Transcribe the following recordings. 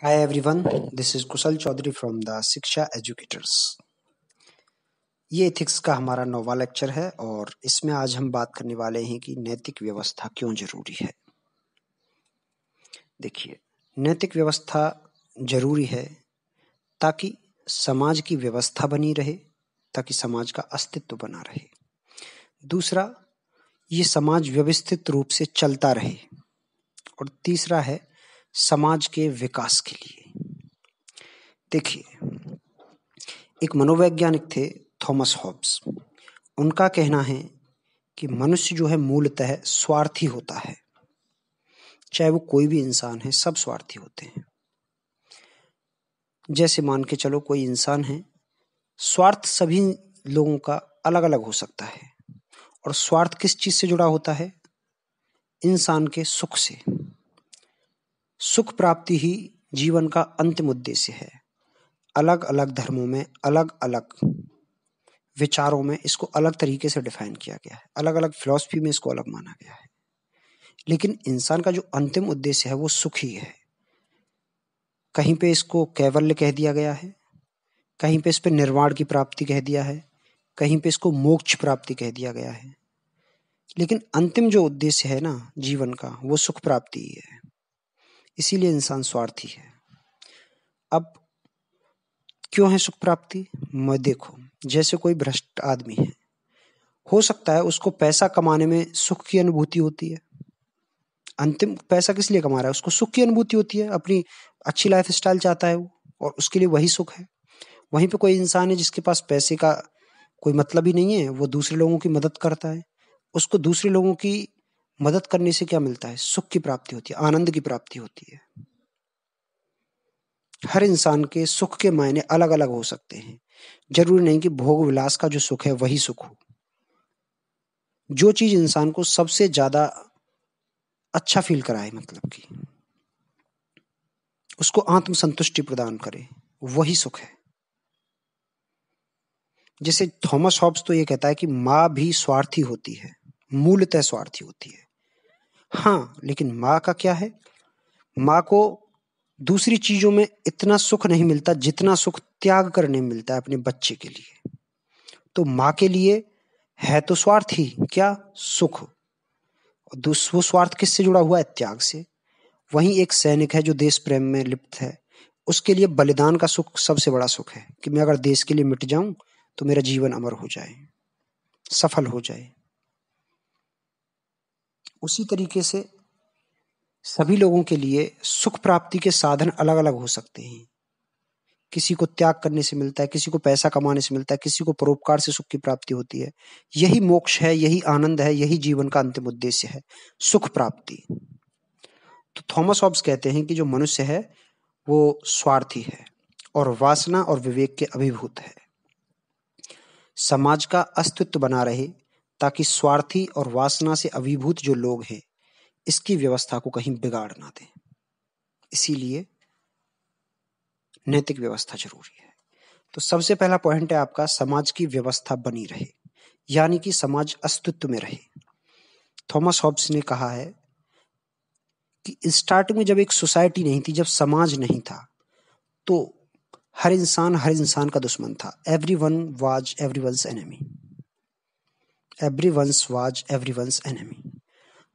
Hi everyone, this is Kushal Chaudhary from the Shiksha educators ये ethics का हमारा नोवा लेक्चर है और इसमें आज हम बात करने वाले हैं कि नैतिक व्यवस्था क्यों जरूरी है देखिए नैतिक व्यवस्था जरूरी है ताकि समाज की व्यवस्था बनी रहे ताकि समाज का अस्तित्व बना रहे दूसरा ये समाज व्यवस्थित रूप से चलता रहे और तीसरा है समाज के विकास के लिए देखिए एक मनोवैज्ञानिक थे थॉमस हॉब्स उनका कहना है कि मनुष्य जो है मूलतः स्वार्थी होता है चाहे वो कोई भी इंसान है सब स्वार्थी होते हैं जैसे मान के चलो कोई इंसान है स्वार्थ सभी लोगों का अलग अलग हो सकता है और स्वार्थ किस चीज से जुड़ा होता है इंसान के सुख से सुख प्राप्ति ही जीवन का अंतिम उद्देश्य है अलग अलग धर्मों में अलग अलग विचारों में इसको अलग तरीके से डिफाइन किया गया है अलग अलग फिलॉसफी में इसको अलग माना गया है लेकिन इंसान का जो अंतिम उद्देश्य है वो सुख ही है कहीं पे इसको कैवल्य कह दिया गया है कहीं पे इस पर निर्वाण की प्राप्ति कह दिया है कहीं पे इसको मोक्ष प्राप्ति कह दिया गया है लेकिन अंतिम जो उद्देश्य है ना जीवन का वो सुख प्राप्ति ही है इसीलिए इंसान स्वार्थी है अब क्यों है सुख प्राप्ति मैं देखो जैसे कोई भ्रष्ट आदमी है हो सकता है उसको पैसा कमाने में सुख की अनुभूति होती है अंतिम पैसा किस लिए कमा रहा है उसको सुख की अनुभूति होती है अपनी अच्छी लाइफ स्टाइल चाहता है वो और उसके लिए वही सुख है वहीं पे कोई इंसान है जिसके पास पैसे का कोई मतलब ही नहीं है वो दूसरे लोगों की मदद करता है उसको दूसरे लोगों की मदद करने से क्या मिलता है सुख की प्राप्ति होती है आनंद की प्राप्ति होती है हर इंसान के सुख के मायने अलग अलग हो सकते हैं जरूरी नहीं कि भोग विलास का जो सुख है वही सुख हो जो चीज इंसान को सबसे ज्यादा अच्छा फील कराए मतलब कि उसको आत्मसंतुष्टि प्रदान करे वही सुख है जैसे थॉमस हॉब्स तो ये कहता है कि माँ भी स्वार्थी होती है मूलतः स्वार्थी होती है हाँ लेकिन माँ का क्या है माँ को दूसरी चीज़ों में इतना सुख नहीं मिलता जितना सुख त्याग करने मिलता है अपने बच्चे के लिए तो माँ के लिए है तो स्वार्थ ही क्या सुख और वो स्वार्थ किससे जुड़ा हुआ है त्याग से वही एक सैनिक है जो देश प्रेम में लिप्त है उसके लिए बलिदान का सुख सबसे बड़ा सुख है कि मैं अगर देश के लिए मिट जाऊं तो मेरा जीवन अमर हो जाए सफल हो जाए उसी तरीके से सभी लोगों के लिए सुख प्राप्ति के साधन अलग अलग हो सकते हैं किसी को त्याग करने से मिलता है किसी को पैसा कमाने से मिलता है किसी को परोपकार से सुख की प्राप्ति होती है यही मोक्ष है यही आनंद है यही जीवन का अंतिम उद्देश्य है सुख प्राप्ति तो थॉमस ऑब्स कहते हैं कि जो मनुष्य है वो स्वार्थी है और वासना और विवेक के अभिभूत है समाज का अस्तित्व बना रहे ताकि स्वार्थी और वासना से अभिभूत जो लोग हैं इसकी व्यवस्था को कहीं बिगाड़ ना दें इसीलिए नैतिक व्यवस्था जरूरी है तो सबसे पहला पॉइंट है आपका समाज की व्यवस्था बनी रहे यानी कि समाज अस्तित्व में रहे थॉमस हॉब्स ने कहा है कि स्टार्टिंग में जब एक सोसाइटी नहीं थी जब समाज नहीं था तो हर इंसान हर इंसान का दुश्मन था everyone was everyone enemy everyone's was everyone's enemy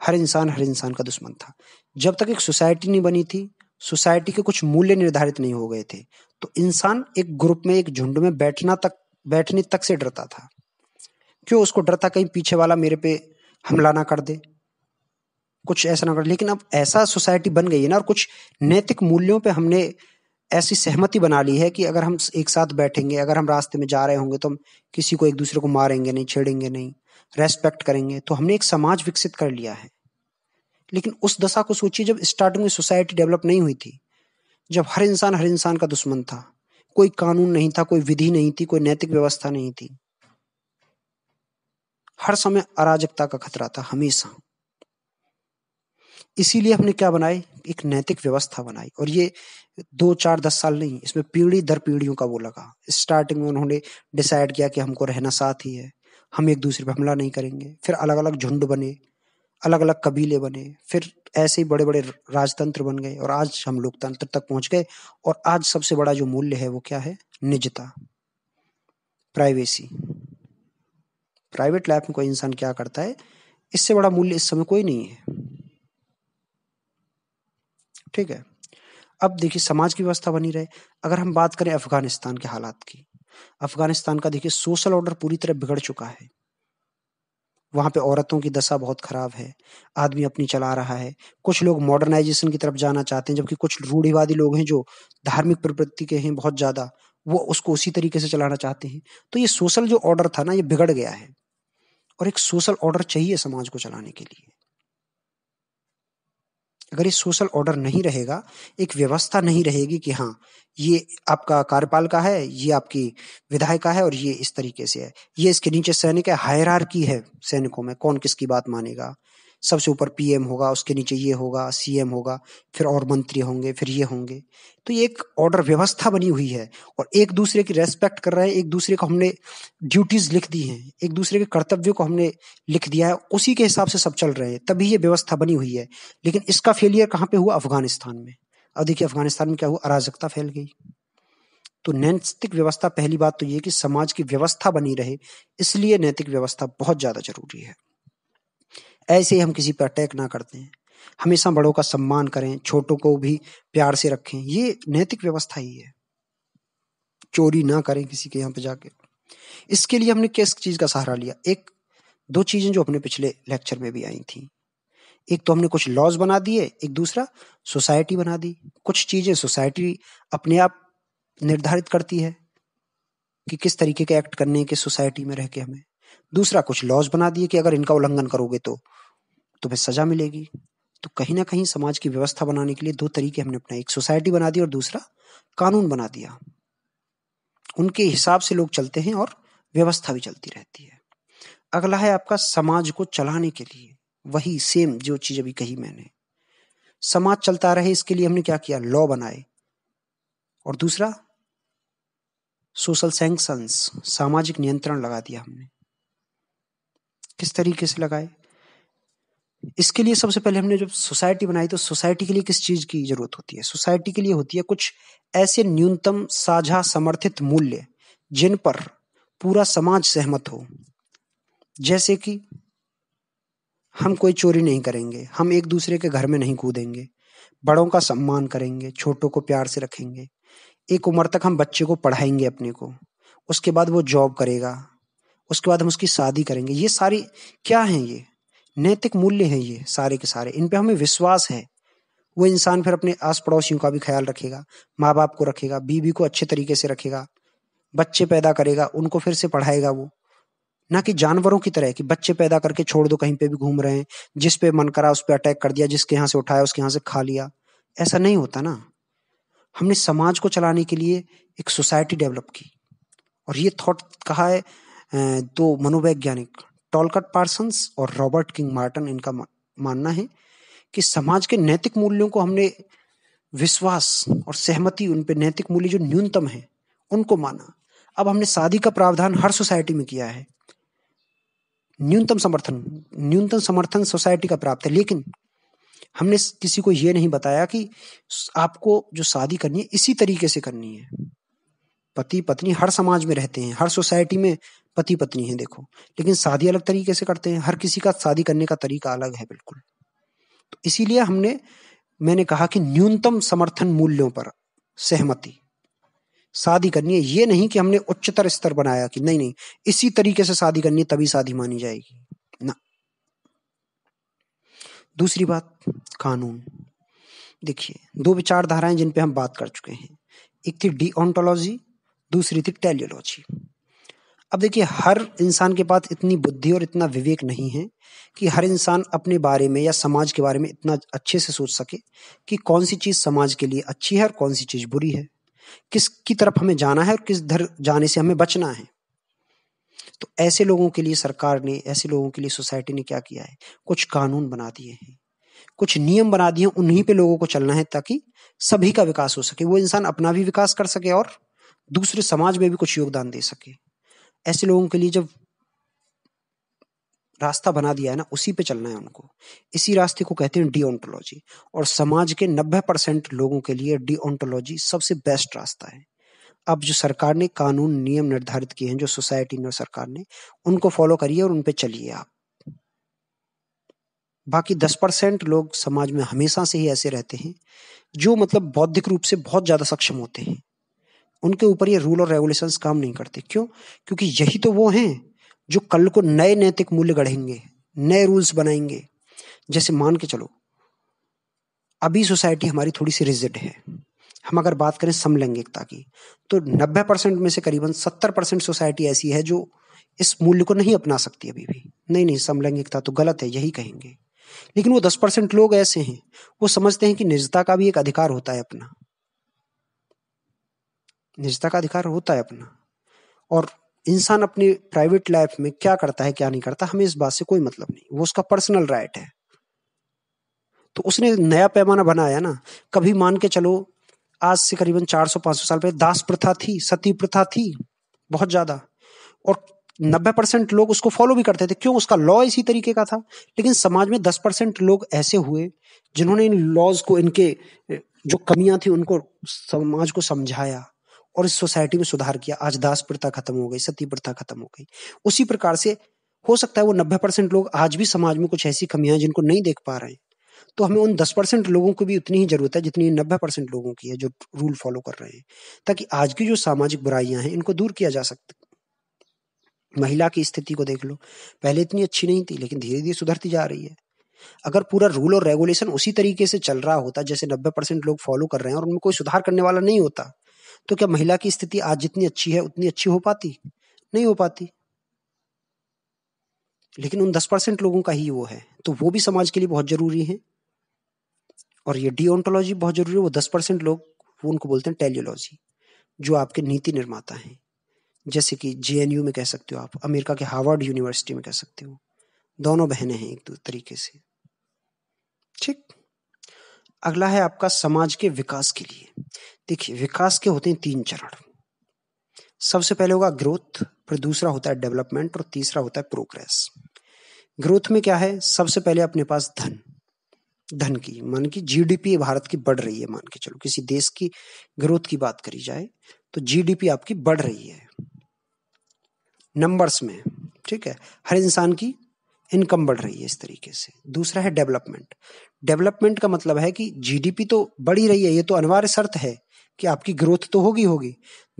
हर इंसान हर इंसान का दुश्मन था जब तक एक सोसाइटी नहीं बनी थी सोसाइटी के कुछ मूल्य निर्धारित नहीं हो गए थे तो इंसान एक ग्रुप में एक झुंड में बैठना तक बैठने तक से डरता था क्यों उसको डर था कहीं पीछे वाला मेरे पे हमला ना कर दे कुछ ऐसा ना कर लेकिन अब ऐसा सोसाइटी बन गई है ना और कुछ नैतिक मूल्यों पे हमने ऐसी सहमति बना ली है कि अगर हम एक साथ बैठेंगे अगर हम रास्ते में जा रहे होंगे तो हम किसी को एक दूसरे को मारेंगे नहीं छेड़ेंगे नहीं रेस्पेक्ट करेंगे तो हमने एक समाज विकसित कर लिया है लेकिन उस दशा को सोचिए जब स्टार्टिंग में सोसाइटी डेवलप नहीं हुई थी जब हर इंसान हर इंसान का दुश्मन था कोई कानून नहीं था कोई विधि नहीं थी कोई नैतिक व्यवस्था नहीं थी हर समय अराजकता का खतरा था हमेशा इसीलिए हमने क्या बनाए एक नैतिक व्यवस्था बनाई और ये दो चार दस साल नहीं इसमें पीढ़ी दर पीढ़ियों का वो लगा स्टार्टिंग में उन्होंने डिसाइड किया कि हमको रहना साथ ही है हम एक दूसरे पर हमला नहीं करेंगे फिर अलग अलग झुंड बने अलग अलग कबीले बने फिर ऐसे ही बड़े बड़े राजतंत्र बन गए और आज हम लोकतंत्र तक पहुंच गए और आज सबसे बड़ा जो मूल्य है वो क्या है निजता प्राइवेसी प्राइवेट लाइफ में कोई इंसान क्या करता है इससे बड़ा मूल्य इस समय कोई नहीं है ठीक है अब देखिए समाज की व्यवस्था बनी रहे अगर हम बात करें अफगानिस्तान के हालात की अफगानिस्तान का देखिए सोशल ऑर्डर पूरी तरह बिगड़ चुका है वहां पे औरतों की दशा बहुत खराब है आदमी अपनी चला रहा है कुछ लोग मॉडर्नाइजेशन की तरफ जाना चाहते हैं जबकि कुछ रूढ़िवादी लोग हैं जो धार्मिक प्रवृत्ति के हैं बहुत ज़्यादा वो उसको उसी तरीके से चलाना चाहते हैं तो ये सोशल जो ऑर्डर था ना ये बिगड़ गया है और एक सोशल ऑर्डर चाहिए समाज को चलाने के लिए अगर ये सोशल ऑर्डर नहीं रहेगा एक व्यवस्था नहीं रहेगी कि हाँ ये आपका कार्यपाल का है ये आपकी विधायिका है और ये इस तरीके से है ये इसके नीचे सैनिक है हायरार्की है सैनिकों में कौन किसकी बात मानेगा सबसे ऊपर पीएम होगा उसके नीचे ये होगा सीएम होगा फिर और मंत्री होंगे फिर ये होंगे तो ये एक ऑर्डर व्यवस्था बनी हुई है और एक दूसरे की रेस्पेक्ट कर रहे हैं एक दूसरे को हमने ड्यूटीज लिख दी हैं एक दूसरे के कर्तव्य को हमने लिख दिया है उसी के हिसाब से सब चल रहे हैं तभी ये व्यवस्था बनी हुई है लेकिन इसका फेलियर कहाँ पे हुआ अफगानिस्तान में अब देखिए अफगानिस्तान में क्या हुआ अराजकता फैल गई तो नैतिक व्यवस्था पहली बात तो ये कि समाज की व्यवस्था बनी रहे इसलिए नैतिक व्यवस्था बहुत ज्यादा जरूरी है ऐसे ही हम किसी पर अटैक ना करते हैं हमेशा बड़ों का सम्मान करें छोटों को भी प्यार से रखें ये नैतिक व्यवस्था ही है चोरी ना करें किसी के यहाँ पे जाके इसके लिए हमने किस चीज का सहारा लिया एक दो चीजें जो अपने पिछले लेक्चर में भी आई थी एक तो हमने कुछ लॉज बना दिए एक दूसरा सोसाइटी बना दी कुछ चीजें सोसाइटी अपने आप निर्धारित करती है कि किस तरीके के एक्ट करने के सोसाइटी में रह के हमें दूसरा कुछ लॉज बना दिए कि अगर इनका उल्लंघन करोगे तो तुम्हें तो सजा मिलेगी तो कहीं ना कहीं समाज की व्यवस्था बनाने के लिए दो तरीके हमने अपना एक सोसाइटी बना दी और दूसरा कानून बना दिया उनके हिसाब से लोग चलते हैं और व्यवस्था भी चलती रहती है अगला है आपका समाज को चलाने के लिए वही सेम जो चीज अभी कही मैंने समाज चलता रहे इसके लिए हमने क्या किया लॉ बनाए और दूसरा सोशल सैंक्शंस सामाजिक नियंत्रण लगा दिया हमने किस तरीके से लगाए इसके लिए सबसे पहले हमने जब सोसाइटी बनाई तो सोसाइटी के लिए किस चीज़ की जरूरत होती है सोसाइटी के लिए होती है कुछ ऐसे न्यूनतम साझा समर्थित मूल्य जिन पर पूरा समाज सहमत हो जैसे कि हम कोई चोरी नहीं करेंगे हम एक दूसरे के घर में नहीं कूदेंगे बड़ों का सम्मान करेंगे छोटों को प्यार से रखेंगे एक उम्र तक हम बच्चे को पढ़ाएंगे अपने को उसके बाद वो जॉब करेगा उसके बाद हम उसकी शादी करेंगे ये सारी क्या है ये नैतिक मूल्य है ये सारे के सारे इन पे हमें विश्वास है वो इंसान फिर अपने आस पड़ोसियों का भी ख्याल रखेगा माँ बाप को रखेगा बीवी को अच्छे तरीके से रखेगा बच्चे पैदा करेगा उनको फिर से पढ़ाएगा वो ना कि जानवरों की तरह कि बच्चे पैदा करके छोड़ दो कहीं पे भी घूम रहे हैं जिस पे मन करा उस पर अटैक कर दिया जिसके यहाँ से उठाया उसके यहाँ से खा लिया ऐसा नहीं होता ना हमने समाज को चलाने के लिए एक सोसाइटी डेवलप की और ये थॉट कहा है दो मनोवैज्ञानिक टॉलकट पार्सन्स और रॉबर्ट किंग मार्टन इनका मानना है कि समाज के नैतिक मूल्यों को हमने विश्वास और सहमति उन पर नैतिक मूल्य जो न्यूनतम है उनको माना अब हमने शादी का प्रावधान हर सोसाइटी में किया है न्यूनतम समर्थन न्यूनतम समर्थन सोसाइटी का प्राप्त है लेकिन हमने किसी को ये नहीं बताया कि आपको जो शादी करनी है इसी तरीके से करनी है पति पत्नी हर समाज में रहते हैं हर सोसाइटी में पति पत्नी है देखो लेकिन शादी अलग तरीके से करते हैं हर किसी का शादी करने का तरीका अलग है बिल्कुल तो इसीलिए हमने मैंने कहा कि न्यूनतम समर्थन मूल्यों पर सहमति शादी करनी है ये नहीं कि हमने उच्चतर स्तर बनाया कि नहीं नहीं इसी तरीके से शादी करनी तभी शादी मानी जाएगी ना दूसरी बात कानून देखिए दो विचारधाराएं जिन पे हम बात कर चुके हैं एक थी डी दूसरी थी टेलियोलॉजी अब देखिए हर इंसान के पास इतनी बुद्धि और इतना विवेक नहीं है कि हर इंसान अपने बारे में या समाज के बारे में इतना अच्छे से सोच सके कि कौन सी चीज़ समाज के लिए अच्छी है और कौन सी चीज़ बुरी है किसकी तरफ हमें जाना है और किस धर जाने से हमें बचना है तो ऐसे लोगों के लिए सरकार ने ऐसे लोगों के लिए सोसाइटी ने क्या किया है कुछ कानून बना दिए हैं कुछ नियम बना दिए उन्हीं पे लोगों को चलना है ताकि सभी का विकास हो सके वो इंसान अपना भी विकास कर सके और दूसरे समाज में भी कुछ योगदान दे सके ऐसे लोगों के लिए जब रास्ता बना दिया है ना उसी पे चलना है उनको इसी रास्ते को कहते हैं डिओंटोलॉजी और समाज के 90 परसेंट लोगों के लिए डिओंटोलॉजी सबसे बेस्ट रास्ता है अब जो सरकार ने कानून नियम निर्धारित किए हैं जो सोसाइटी ने और सरकार ने उनको फॉलो करिए और उनपे चलिए आप बाकी दस परसेंट लोग समाज में हमेशा से ही ऐसे रहते हैं जो मतलब बौद्धिक रूप से बहुत ज़्यादा सक्षम होते हैं उनके ऊपर ये रूल और रेगुलेशंस काम नहीं करते क्यों क्योंकि यही तो वो हैं जो कल को नए नैतिक मूल्य गढ़ेंगे नए रूल्स बनाएंगे जैसे मान के चलो अभी सोसाइटी हमारी थोड़ी सी रिजिड है हम अगर बात करें समलैंगिकता की तो 90 परसेंट में से करीबन 70 परसेंट सोसाइटी ऐसी है जो इस मूल्य को नहीं अपना सकती अभी भी नहीं नहीं समलैंगिकता तो गलत है यही कहेंगे लेकिन वो दस परसेंट लोग ऐसे हैं वो समझते हैं कि निजता का भी एक अधिकार होता है अपना निजता का अधिकार होता है अपना और इंसान अपनी प्राइवेट लाइफ में क्या करता है क्या नहीं करता हमें इस बात से कोई मतलब नहीं वो उसका पर्सनल राइट है तो उसने नया पैमाना बनाया ना कभी मान के चलो आज से करीबन 400-500 साल पहले दास प्रथा थी सती प्रथा थी बहुत ज्यादा और 90 परसेंट लोग उसको फॉलो भी करते थे क्यों उसका लॉ इसी तरीके का था लेकिन समाज में 10 परसेंट लोग ऐसे हुए जिन्होंने इन लॉज को इनके जो कमियां थी उनको समाज को समझाया और इस सोसाइटी में सुधार किया आज दास प्रथा खत्म हो गई सती प्रथा खत्म हो गई उसी प्रकार से हो सकता है वो नब्बे परसेंट लोग आज भी समाज में कुछ ऐसी कमियां हैं जिनको नहीं देख पा रहे हैं तो हमें उन दस परसेंट लोगों को भी उतनी ही जरूरत है जितनी नब्बे परसेंट लोगों की है जो रूल फॉलो कर रहे हैं ताकि आज की जो सामाजिक बुराइयां हैं इनको दूर किया जा सकता महिला की स्थिति को देख लो पहले इतनी अच्छी नहीं थी लेकिन धीरे धीरे सुधरती जा रही है अगर पूरा रूल और रेगुलेशन उसी तरीके से चल रहा होता जैसे नब्बे परसेंट लोग फॉलो कर रहे हैं और उनमें कोई सुधार करने वाला नहीं होता तो क्या महिला की स्थिति आज जितनी अच्छी है उतनी अच्छी हो पाती नहीं हो पाती लेकिन उन दस परसेंट लोगों का ही वो है तो वो भी समाज के लिए बहुत जरूरी है और ये डिओंटोलॉजी बहुत जरूरी है वो दस परसेंट लोग वो उनको बोलते हैं टेलियोलॉजी जो आपके नीति निर्माता हैं जैसे कि जे में कह सकते हो आप अमेरिका के हार्वर्ड यूनिवर्सिटी में कह सकते हो दोनों बहनें हैं एक तरीके से ठीक अगला है आपका समाज के विकास के लिए देखिए विकास के होते हैं तीन चरण सबसे पहले होगा ग्रोथ फिर दूसरा होता है डेवलपमेंट और तीसरा होता है प्रोग्रेस ग्रोथ में क्या है सबसे पहले अपने पास धन धन की मान की जीडीपी भारत की बढ़ रही है मान के चलो किसी देश की ग्रोथ की बात करी जाए तो जीडीपी आपकी बढ़ रही है नंबर्स में ठीक है हर इंसान की इनकम बढ़ रही है इस तरीके से दूसरा है डेवलपमेंट डेवलपमेंट का मतलब है कि जीडीपी तो बढ़ी रही है ये तो अनिवार्य शर्त है कि आपकी ग्रोथ तो होगी होगी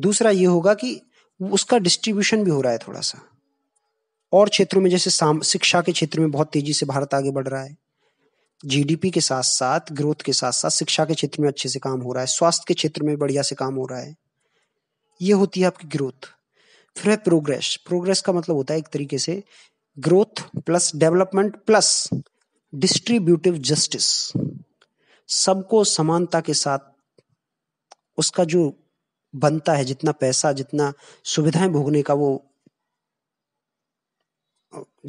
दूसरा ये होगा कि उसका डिस्ट्रीब्यूशन भी हो रहा है थोड़ा सा और क्षेत्रों में जैसे शिक्षा के क्षेत्र में बहुत तेजी से भारत आगे बढ़ रहा है जीडीपी के साथ साथ ग्रोथ के साथ साथ शिक्षा के क्षेत्र में अच्छे से काम हो रहा है स्वास्थ्य के क्षेत्र में बढ़िया से काम हो रहा है ये होती है आपकी ग्रोथ फिर है प्रोग्रेस प्रोग्रेस का मतलब होता है एक तरीके से growth plus development plus distributive justice सबको समानता के साथ उसका जो बनता है जितना पैसा जितना सुविधाएं भोगने का वो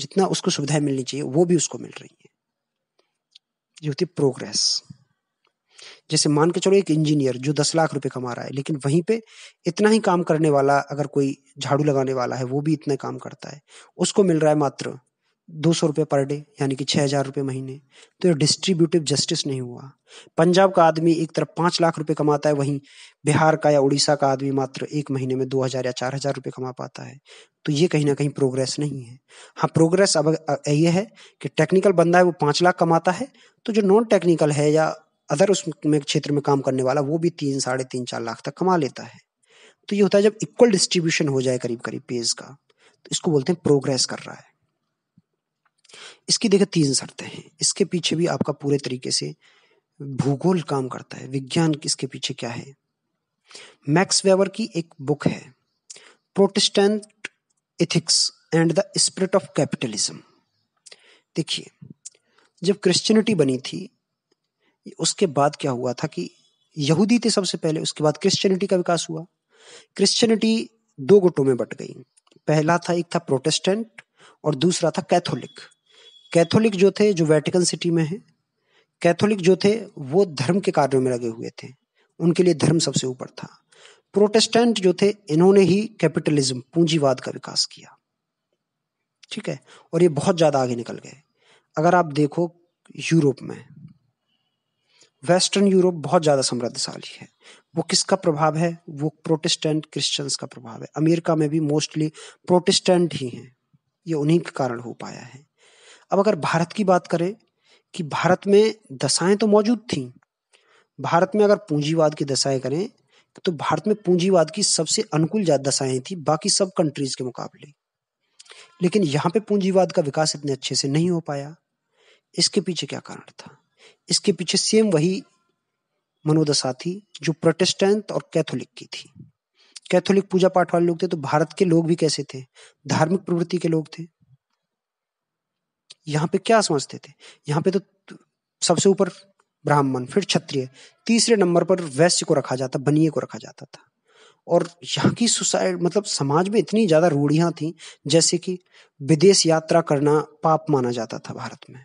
जितना उसको सुविधाएं मिलनी चाहिए वो भी उसको मिल रही है युति प्रोग्रेस जैसे मान के चलो एक इंजीनियर जो दस लाख रुपए कमा रहा है लेकिन वहीं पे इतना ही काम करने वाला अगर कोई झाड़ू लगाने वाला है वो भी इतना काम करता है उसको मिल रहा है मात्र दो सौ रुपये पर डे यानी कि छः हज़ार रुपये महीने तो ये डिस्ट्रीब्यूटिव जस्टिस नहीं हुआ पंजाब का आदमी एक तरफ पाँच लाख रुपये कमाता है वहीं बिहार का या उड़ीसा का आदमी मात्र एक महीने में दो हज़ार या चार हज़ार रुपये कमा पाता है तो ये कहीं ना कहीं प्रोग्रेस नहीं है हाँ प्रोग्रेस अब यह है कि टेक्निकल बंदा है वो पाँच लाख कमाता है तो जो नॉन टेक्निकल है या अदर उस क्षेत्र में काम करने वाला वो भी तीन साढ़े तीन चार लाख तक कमा लेता है तो ये होता है जब इक्वल डिस्ट्रीब्यूशन हो जाए करीब करीब पेज का तो इसको बोलते हैं प्रोग्रेस कर रहा है इसकी देखे तीन शर्तें हैं इसके पीछे भी आपका पूरे तरीके से भूगोल काम करता है विज्ञान किसके पीछे क्या है मैक्स वेवर की एक बुक है Protestant Ethics and the Spirit of Capitalism देखिए जब क्रिश्चियनिटी बनी थी उसके बाद क्या हुआ था कि यहूदी थे सबसे पहले उसके बाद क्रिश्चियनिटी का विकास हुआ क्रिश्चियनिटी दो गुटों में बट गई पहला था एक था प्रोटेस्टेंट और दूसरा था कैथोलिक कैथोलिक जो थे जो वेटिकन सिटी में है कैथोलिक जो थे वो धर्म के कार्यों में लगे हुए थे उनके लिए धर्म सबसे ऊपर था प्रोटेस्टेंट जो थे इन्होंने ही कैपिटलिज्म पूंजीवाद का विकास किया ठीक है और ये बहुत ज़्यादा आगे निकल गए अगर आप देखो यूरोप में वेस्टर्न यूरोप बहुत ज्यादा समृद्धशाली है वो किसका प्रभाव है वो प्रोटेस्टेंट क्रिश्चियंस का प्रभाव है अमेरिका में भी मोस्टली प्रोटेस्टेंट ही हैं ये उन्हीं के कारण हो पाया है अब अगर भारत की बात करें कि भारत में दशाएं तो मौजूद थी भारत में अगर पूंजीवाद की दशाएं करें तो भारत में पूंजीवाद की सबसे अनुकूल जात दशाएं थी बाकी सब कंट्रीज के मुकाबले लेकिन यहाँ पे पूंजीवाद का विकास इतने अच्छे से नहीं हो पाया इसके पीछे क्या कारण था इसके पीछे सेम वही मनोदशा थी जो प्रोटेस्टेंट और कैथोलिक की थी कैथोलिक पूजा पाठ वाले लोग थे तो भारत के लोग भी कैसे थे धार्मिक प्रवृत्ति के लोग थे यहाँ पे क्या समझते थे यहाँ पे तो सबसे ऊपर ब्राह्मण फिर क्षत्रिय तीसरे नंबर पर वैश्य को रखा जाता बनिए को रखा जाता था और यहाँ की सोसाइटी मतलब समाज में इतनी ज्यादा रूढ़ियां थी जैसे कि विदेश यात्रा करना पाप माना जाता था भारत में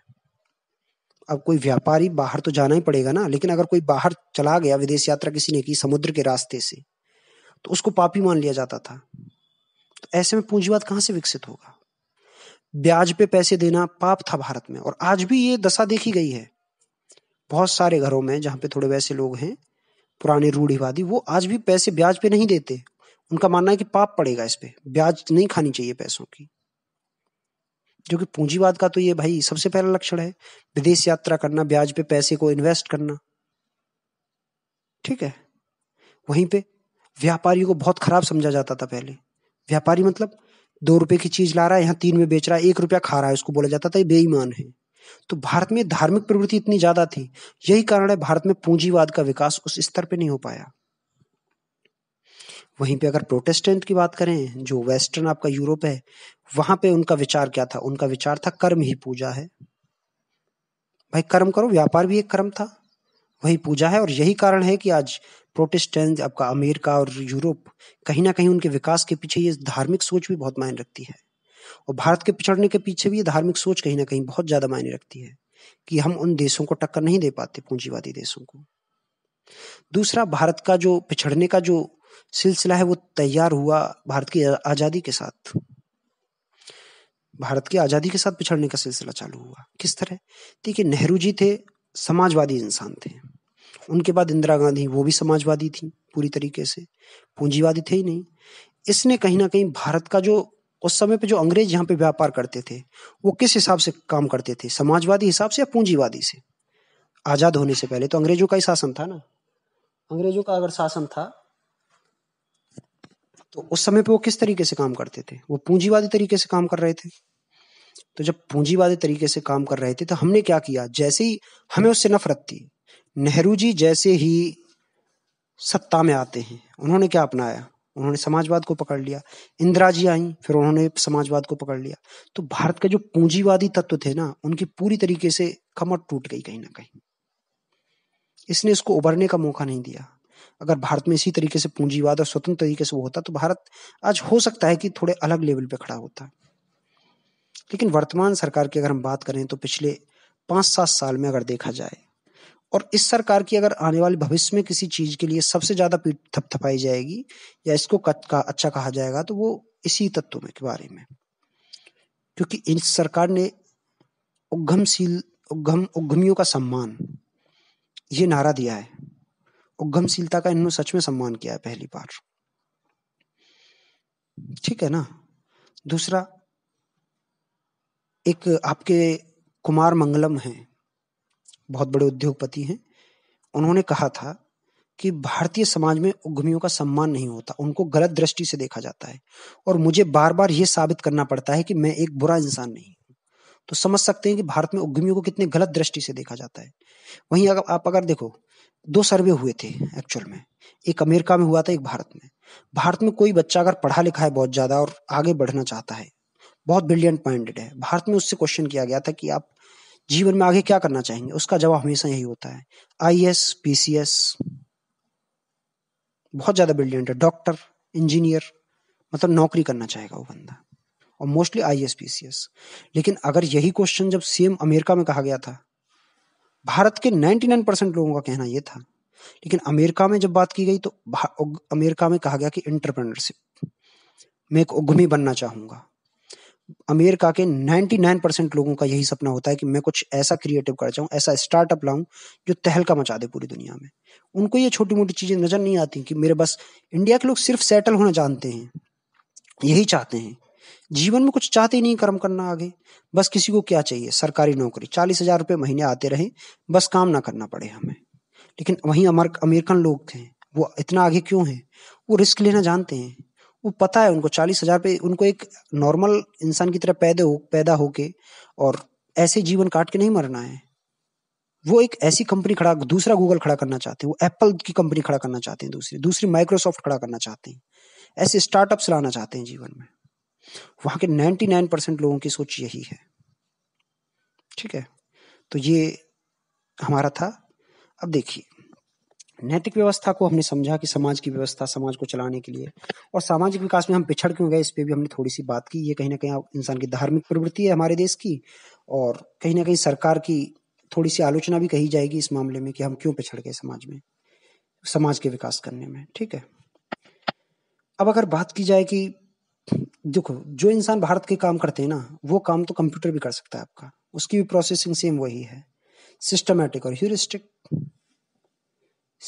अब कोई व्यापारी बाहर तो जाना ही पड़ेगा ना लेकिन अगर कोई बाहर चला गया विदेश यात्रा किसी ने की समुद्र के रास्ते से तो उसको पापी मान लिया जाता था तो ऐसे में पूंजीवाद कहाँ से विकसित होगा ब्याज पे पैसे देना पाप था भारत में और आज भी ये दशा देखी गई है बहुत सारे घरों में जहाँ पे थोड़े वैसे लोग हैं पुराने रूढ़िवादी वो आज भी पैसे ब्याज पे नहीं देते उनका मानना है कि पाप पड़ेगा इस पे ब्याज नहीं खानी चाहिए पैसों की जो कि पूंजीवाद का तो ये भाई सबसे पहला लक्षण है विदेश यात्रा करना ब्याज पे पैसे को इन्वेस्ट करना ठीक है वहीं पे व्यापारियों को बहुत खराब समझा जाता था पहले व्यापारी मतलब दो रुपए की चीज ला रहा है यहाँ तीन में बेच रहा है एक रुपया खा रहा है उसको बोला जाता था ये बेईमान है तो भारत में धार्मिक प्रवृत्ति इतनी ज्यादा थी यही कारण है भारत में पूंजीवाद का विकास उस स्तर पर नहीं हो पाया वहीं पे अगर प्रोटेस्टेंट की बात करें जो वेस्टर्न आपका यूरोप है वहां पे उनका विचार क्या था उनका विचार था कर्म ही पूजा है भाई कर्म करो व्यापार भी एक कर्म था वही पूजा है और यही कारण है कि आज प्रोटेस्टेंट आपका अमेरिका और यूरोप कहीं ना कहीं उनके विकास के पीछे ये धार्मिक सोच भी बहुत मायने रखती है और भारत के पिछड़ने के पीछे भी ये धार्मिक सोच कहीं ना कहीं बहुत ज्यादा मायने रखती है कि हम उन देशों को टक्कर नहीं दे पाते पूंजीवादी देशों को दूसरा भारत का जो पिछड़ने का जो सिलसिला है वो तैयार हुआ भारत की आज़ादी के साथ भारत की आज़ादी के साथ पिछड़ने का सिलसिला चालू हुआ किस तरह देखिए नेहरू जी थे समाजवादी इंसान थे उनके बाद इंदिरा गांधी वो भी समाजवादी थी पूरी तरीके से पूंजीवादी थे ही नहीं इसने कहीं ना कहीं भारत का जो उस समय पे जो अंग्रेज यहाँ पे व्यापार करते थे वो किस हिसाब से काम करते थे समाजवादी हिसाब से या पूंजीवादी से आज़ाद होने से पहले तो अंग्रेजों का ही शासन था ना अंग्रेजों का अगर शासन था तो उस समय पे वो किस तरीके से काम करते थे वो पूंजीवादी तरीके से काम कर रहे थे तो जब पूंजीवादी तरीके से काम कर रहे थे तो हमने क्या किया जैसे ही हमें उससे नफरत थी नेहरू जी जैसे ही सत्ता में आते हैं उन्होंने क्या अपनाया उन्होंने समाजवाद को पकड़ लिया इंदिरा जी आई फिर उन्होंने समाजवाद को पकड़ लिया तो भारत के जो पूंजीवादी तत्व थे ना उनकी पूरी तरीके से कमर टूट गई कहीं ना कहीं इसने इसको उभरने का मौका नहीं दिया अगर भारत में इसी तरीके से पूंजीवाद और स्वतंत्र तरीके से वो होता तो भारत आज हो सकता है कि थोड़े अलग लेवल पे खड़ा होता लेकिन वर्तमान सरकार की अगर हम बात करें तो पिछले पांच सात साल में अगर देखा जाए और इस सरकार की अगर आने वाले भविष्य में किसी चीज के लिए सबसे ज्यादा पीठ थपथपाई जाएगी या इसको का, अच्छा कहा जाएगा तो वो इसी तत्व में के बारे में क्योंकि इस सरकार ने उगमशील उद्गम उद्गमियों का सम्मान ये नारा दिया है उद्गमशीलता का इन्होंने सच में सम्मान किया है पहली बार ठीक है ना दूसरा एक आपके कुमार मंगलम हैं बहुत बड़े उद्योगपति हैं उन्होंने कहा था कि भारतीय समाज में उद्यमियों का सम्मान नहीं होता उनको गलत दृष्टि से देखा जाता है और मुझे बार बार ये साबित करना पड़ता है कि मैं एक बुरा इंसान नहीं हूं तो समझ सकते हैं कि भारत में उद्यमियों को कितने गलत दृष्टि से देखा जाता है वहीं अगर आप अगर देखो दो सर्वे हुए थे एक्चुअल में एक अमेरिका में हुआ था एक भारत में भारत में कोई बच्चा अगर पढ़ा लिखा है बहुत ज़्यादा और आगे बढ़ना चाहता है बहुत ब्रिलियंट माइंडेड है भारत में उससे क्वेश्चन किया गया था कि आप जीवन में आगे क्या करना चाहेंगे उसका जवाब हमेशा यही होता है I S P C S बहुत ज़्यादा ब्रिलियंट है डॉक्टर इंजीनियर मतलब नौकरी करना चाहेगा वो बंदा और mostly I S P C S लेकिन अगर यही क्वेश्चन जब सेम अमेरिका में कहा गया था भारत के 99 परसेंट लोगों का कहना यह था लेकिन अमेरिका में जब बात की गई तो अमेरिका में कहा गया कि एंटरप्रेन्योरशिप मैं एक उद्यमी बनना चाहूंगा अमेरिका के 99 परसेंट लोगों का यही सपना होता है कि मैं कुछ ऐसा क्रिएटिव कर जाऊं ऐसा स्टार्टअप लाऊं जो तहलका मचा दे पूरी दुनिया में उनको ये छोटी मोटी चीज़ें नज़र नहीं आती कि मेरे बस इंडिया के लोग सिर्फ सेटल होना जानते हैं यही चाहते हैं जीवन में कुछ चाहते ही नहीं कर्म करना आगे बस किसी को क्या चाहिए सरकारी नौकरी चालीस हजार रुपये महीने आते रहे बस काम ना करना पड़े हमें लेकिन वहीं अमर अमेरिकन लोग थे वो इतना आगे क्यों है वो रिस्क लेना जानते हैं वो पता है उनको चालीस हजार पे उनको एक नॉर्मल इंसान की तरह पैदा हो पैदा होके और ऐसे जीवन काट के नहीं मरना है वो एक ऐसी कंपनी खड़ा दूसरा गूगल खड़ा करना चाहते हैं वो एप्पल की कंपनी खड़ा करना चाहते हैं दूसरी दूसरी माइक्रोसॉफ्ट खड़ा करना चाहते हैं ऐसे स्टार्टअप्स लाना चाहते हैं जीवन में वहां के 99 परसेंट लोगों की सोच यही है ठीक है तो ये हमारा था अब देखिए नैतिक व्यवस्था को हमने समझा कि समाज की व्यवस्था समाज को चलाने के लिए और सामाजिक विकास में हम पिछड़ क्यों गए इस पर भी हमने थोड़ी सी बात की ये कहीं ना कहीं इंसान की धार्मिक प्रवृत्ति है हमारे देश की और कहीं ना कहीं सरकार की थोड़ी सी आलोचना भी कही जाएगी इस मामले में कि हम क्यों पिछड़ गए समाज में समाज के विकास करने में ठीक है अब अगर बात की जाए कि देखो जो इंसान भारत के काम करते हैं ना वो काम तो कंप्यूटर भी कर सकता है आपका उसकी भी प्रोसेसिंग सेम वही है सिस्टमेटिक और ह्यूरिस्टिक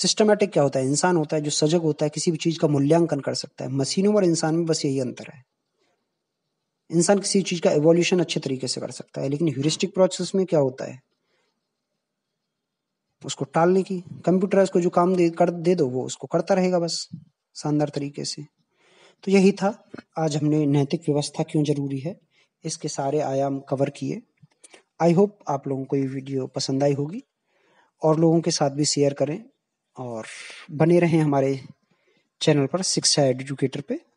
सिस्टमेटिक क्या होता है इंसान होता है जो सजग होता है किसी भी चीज का मूल्यांकन कर सकता है मशीनों और इंसान में बस यही अंतर है इंसान किसी चीज का एवोल्यूशन अच्छे तरीके से कर सकता है लेकिन ह्यूरिस्टिक प्रोसेस में क्या होता है उसको टालने की कंप्यूटराइज को जो काम दे कर दे दो वो उसको करता रहेगा बस शानदार तरीके से तो यही था आज हमने नैतिक व्यवस्था क्यों जरूरी है इसके सारे आयाम कवर किए आई होप आप लोगों को ये वीडियो पसंद आई होगी और लोगों के साथ भी शेयर करें और बने रहें हमारे चैनल पर शिक्षा एडुकेटर पे